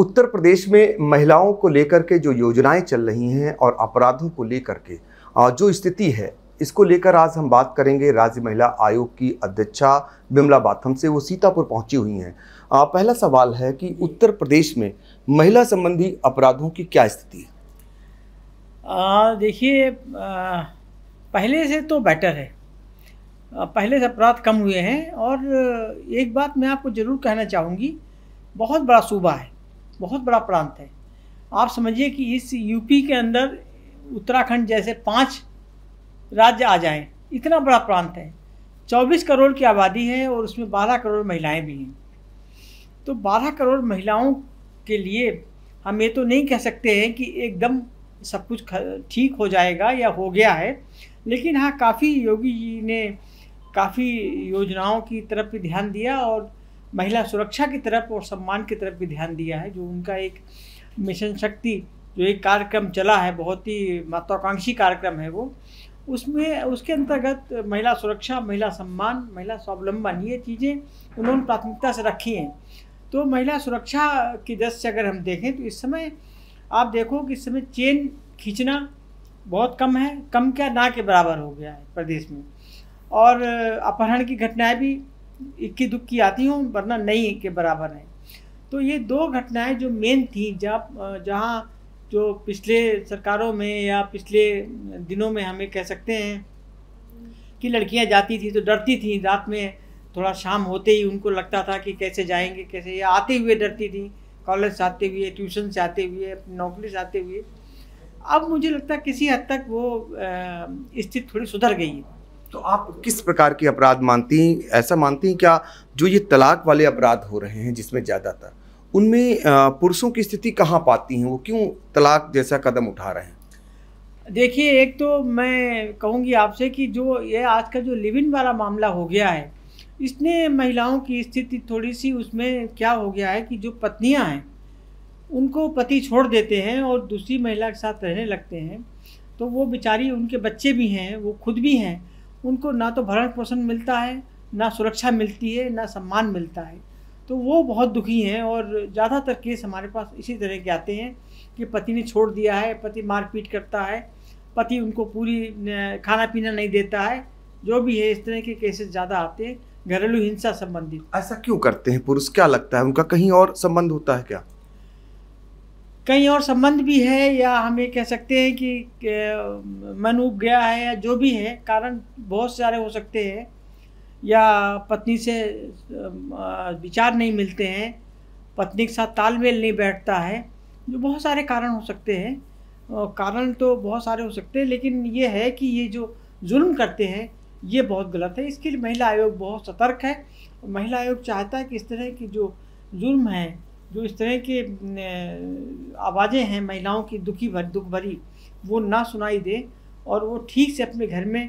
उत्तर प्रदेश में महिलाओं को लेकर के जो योजनाएं चल रही हैं और अपराधों को लेकर के जो स्थिति है इसको लेकर आज हम बात करेंगे राज्य महिला आयोग की अध्यक्षा बिमला बाथम से वो सीतापुर पहुंची हुई हैं पहला सवाल है कि उत्तर प्रदेश में महिला संबंधी अपराधों की क्या स्थिति है देखिए पहले से तो बेटर है पहले से अपराध कम हुए हैं और एक बात मैं आपको ज़रूर कहना चाहूँगी बहुत बड़ा सूबा है बहुत बड़ा प्रांत है आप समझिए कि इस यूपी के अंदर उत्तराखंड जैसे पांच राज्य आ जाएं इतना बड़ा प्रांत है 24 करोड़ की आबादी है और उसमें 12 करोड़ महिलाएं भी हैं तो 12 करोड़ महिलाओं के लिए हम ये तो नहीं कह सकते हैं कि एकदम सब कुछ ठीक हो जाएगा या हो गया है लेकिन हाँ काफ़ी योगी जी ने काफ़ी योजनाओं की तरफ भी ध्यान दिया और महिला सुरक्षा की तरफ और सम्मान की तरफ भी ध्यान दिया है जो उनका एक मिशन शक्ति जो एक कार्यक्रम चला है बहुत ही महत्वाकांक्षी कार्यक्रम है वो उसमें उसके अंतर्गत महिला सुरक्षा महिला सम्मान महिला स्वावलंबन ये चीज़ें उन्होंने प्राथमिकता से रखी हैं तो महिला सुरक्षा की दृष्टि से अगर हम देखें तो इस समय आप देखो कि इस समय चेन खींचना बहुत कम है कम क्या ना के बराबर हो गया है प्रदेश में और अपहरण की घटनाएं भी इक्की दुक्की आती हूँ वरना नहीं के बराबर हैं तो ये दो घटनाएं जो मेन थी जब जहाँ जो पिछले सरकारों में या पिछले दिनों में हमें कह सकते हैं कि लड़कियां जाती थी तो डरती थी रात में थोड़ा शाम होते ही उनको लगता था कि कैसे जाएंगे कैसे या आते हुए डरती थी कॉलेज से आते हुए ट्यूशन से आते हुए नौकरी से आते हुए अब मुझे लगता है किसी हद तक वो स्थिति थोड़ी सुधर गई है तो आप किस प्रकार के अपराध मानती हैं ऐसा मानती हैं क्या जो ये तलाक वाले अपराध हो रहे हैं जिसमें ज़्यादातर उनमें पुरुषों की स्थिति कहाँ पाती हैं वो क्यों तलाक जैसा कदम उठा रहे हैं देखिए एक तो मैं कहूँगी आपसे कि जो ये आज का जो लिव इन वाला मामला हो गया है इसने महिलाओं की स्थिति थोड़ी सी उसमें क्या हो गया है कि जो पत्नियाँ हैं उनको पति छोड़ देते हैं और दूसरी महिला के साथ रहने लगते हैं तो वो बेचारी उनके बच्चे भी हैं वो खुद भी हैं उनको ना तो भरण पोषण मिलता है ना सुरक्षा मिलती है ना सम्मान मिलता है तो वो बहुत दुखी हैं और ज़्यादातर केस हमारे पास इसी तरह के आते हैं कि पति ने छोड़ दिया है पति मारपीट करता है पति उनको पूरी खाना पीना नहीं देता है जो भी है इस तरह के केसेस ज़्यादा आते हैं घरेलू हिंसा संबंधित ऐसा क्यों करते हैं पुरुष क्या लगता है उनका कहीं और संबंध होता है क्या कहीं और संबंध भी है या हम ये कह सकते हैं कि मन उग गया है या जो भी है कारण बहुत सारे हो सकते हैं या पत्नी से विचार नहीं मिलते हैं पत्नी के साथ तालमेल नहीं बैठता है जो बहुत सारे कारण हो सकते हैं कारण तो बहुत सारे हो सकते हैं लेकिन ये है कि ये जो जुल्म करते हैं ये बहुत गलत है इसके लिए महिला आयोग बहुत सतर्क है महिला आयोग चाहता है कि इस तरह की जो जुल्म है जो इस तरह के आवाज़ें हैं महिलाओं की दुखी भर दुख भरी वो ना सुनाई दे और वो ठीक से अपने घर में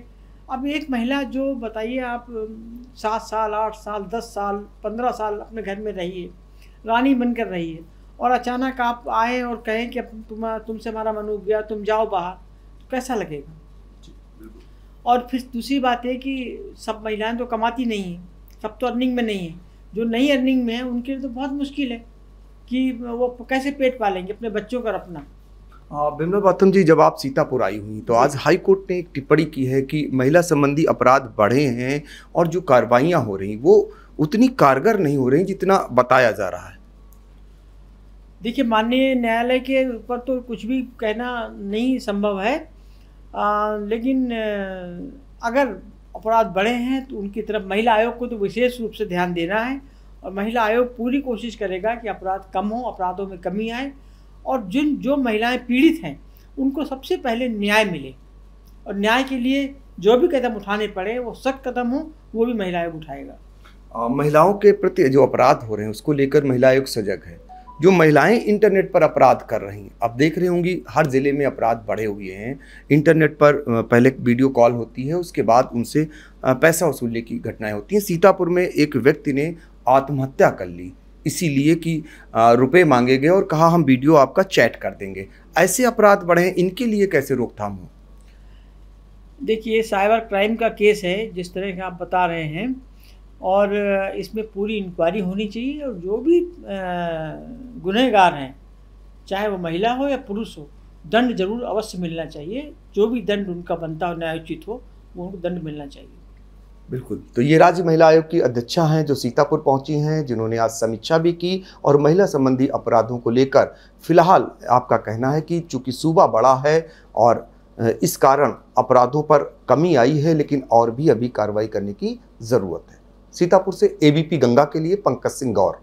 अब एक महिला जो बताइए आप सात साल आठ साल दस साल पंद्रह साल अपने घर में रहिए रानी बनकर रहिए और अचानक आप आए और कहें कि तुम तुमसे हमारा मन उग गया तुम जाओ बाहर तो कैसा लगेगा और फिर दूसरी बात है कि सब महिलाएं तो कमाती नहीं हैं सब तो अर्निंग में नहीं हैं जो नई अर्निंग में हैं उनके लिए तो बहुत मुश्किल है कि वो कैसे पेट पालेंगे अपने बच्चों का अपना बिमला गौतम जी जब आप सीतापुर आई हुई तो आज हाई कोर्ट ने एक टिप्पणी की है कि महिला संबंधी अपराध बढ़े हैं और जो कार्रवाइयाँ हो रही वो उतनी कारगर नहीं हो रही जितना बताया जा रहा है देखिए माननीय न्यायालय के ऊपर तो कुछ भी कहना नहीं संभव है आ, लेकिन अगर अपराध बढ़े हैं तो उनकी तरफ महिला आयोग को तो विशेष रूप से ध्यान देना है और महिला आयोग पूरी कोशिश करेगा कि अपराध कम हो अपराधों में कमी आए और जिन जो महिलाएं पीड़ित हैं उनको सबसे पहले न्याय मिले और न्याय के लिए जो भी कदम उठाने पड़े वो सख्त कदम हो वो भी महिला आयोग उठाएगा आ, महिलाओं के प्रति जो अपराध हो रहे हैं उसको लेकर महिला आयोग सजग है जो महिलाएं इंटरनेट पर अपराध कर रही हैं आप देख रहे होंगी हर ज़िले में अपराध बढ़े हुए हैं इंटरनेट पर पहले वीडियो कॉल होती है उसके बाद उनसे पैसा वसूलने की घटनाएं होती हैं सीतापुर में एक व्यक्ति ने आत्महत्या कर ली इसीलिए कि रुपए मांगे गए और कहा हम वीडियो आपका चैट कर देंगे ऐसे अपराध बढ़े इनके लिए कैसे रोकथाम हो देखिए साइबर क्राइम का केस है जिस तरह का आप बता रहे हैं और इसमें पूरी इंक्वायरी होनी चाहिए और जो भी गुनहगार हैं चाहे वो महिला हो या पुरुष हो दंड जरूर अवश्य मिलना चाहिए जो भी दंड उनका बनता हो न्यायोचित हो वो उनको दंड मिलना चाहिए बिल्कुल तो ये राज्य महिला आयोग की अध्यक्षा हैं जो सीतापुर पहुंची हैं जिन्होंने आज समीक्षा भी की और महिला संबंधी अपराधों को लेकर फिलहाल आपका कहना है कि चूंकि सूबा बड़ा है और इस कारण अपराधों पर कमी आई है लेकिन और भी अभी कार्रवाई करने की ज़रूरत है सीतापुर से एबीपी गंगा के लिए पंकज सिंह गौर